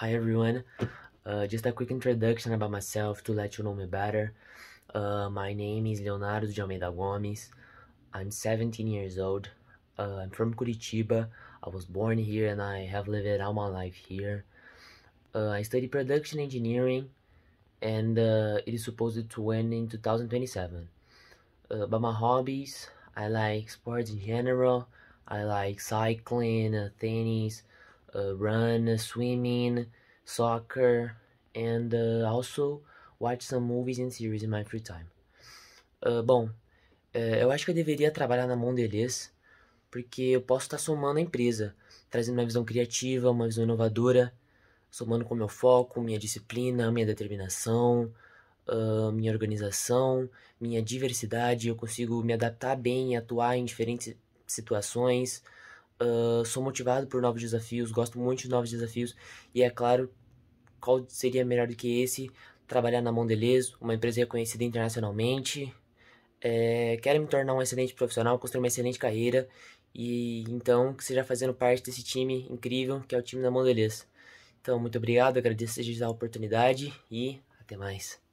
Hi everyone, uh, just a quick introduction about myself to let you know me better. Uh, my name is Leonardo de Almeida Gomes, I'm 17 years old, uh, I'm from Curitiba, I was born here and I have lived all my life here. Uh, I study production engineering and uh, it is supposed to end in 2027. Uh, but my hobbies, I like sports in general, I like cycling, tennis, uh, run, swimming, soccer, and uh, also watch some movies and series in my free time. Uh, bom, é, eu acho que eu deveria trabalhar na Mondelez, porque eu posso estar somando a empresa, trazendo uma visão criativa, uma visão inovadora, somando com meu foco, minha disciplina, minha determinação, uh, minha organização, minha diversidade. Eu consigo me adaptar bem, e atuar em diferentes situações, Uh, sou motivado por novos desafios, gosto muito de novos desafios e é claro qual seria melhor do que esse trabalhar na Mondelez, uma empresa reconhecida internacionalmente. É, quero me tornar um excelente profissional, construir uma excelente carreira e então que seja fazendo parte desse time incrível que é o time da Mondelez. Então, muito obrigado, agradeço a oportunidade e até mais.